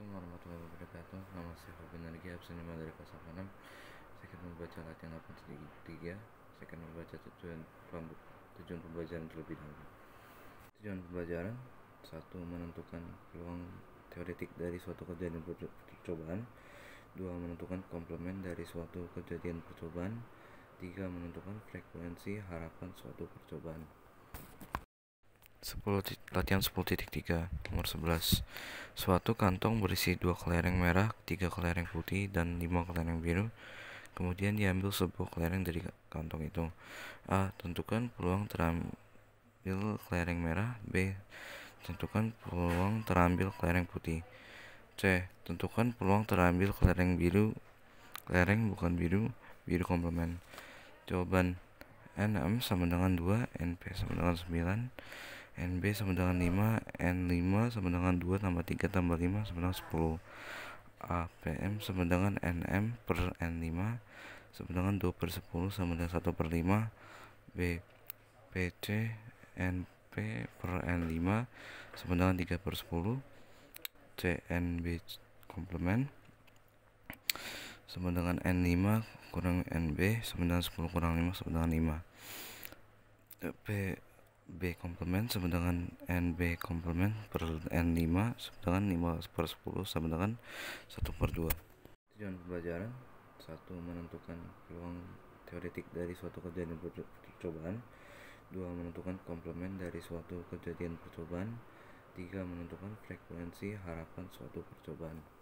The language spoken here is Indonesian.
Assalamualaikum warahmatullahi wabarakatuh Nama saya Fabian absen absenima dari kelas 6 Saya akan membaca latihan 8.3 Saya akan membaca tujuan, tujuan pembelajaran terlebih dahulu Tujuan pembelajaran satu Menentukan peluang teoretik dari suatu kejadian percobaan dua Menentukan komplement dari suatu kejadian percobaan tiga Menentukan frekuensi harapan suatu percobaan 10, latihan 10.3 nomor 11 suatu kantong berisi dua kelereng merah tiga kelereng putih dan lima kelereng biru kemudian diambil sebuah kelereng dari kantong itu A. tentukan peluang terambil kelereng merah B. tentukan peluang terambil kelereng putih C. tentukan peluang terambil kelereng biru kelereng bukan biru biru komplement jawaban N m sama dengan 2 p sama dengan 9 NB sama dengan 5 N5 sama dengan 2 tambah 3 tambah 5 sama dengan 10 APM sama dengan NM per N5 sama dengan 2 per 10 sama dengan 1 per 5 BPC NP per N5 sama dengan 3 per 10 CNB komplement sama dengan N5 kurang NB sama dengan 10 kurang 5 sama dengan 5 P B komplement sama dengan NB komplement per N5 sama dengan 5 per 10 sama dengan 1 per 2 tujuan pembelajaran satu menentukan peluang teoretik dari suatu kejadian percobaan dua menentukan komplement dari suatu kejadian percobaan tiga menentukan frekuensi harapan suatu percobaan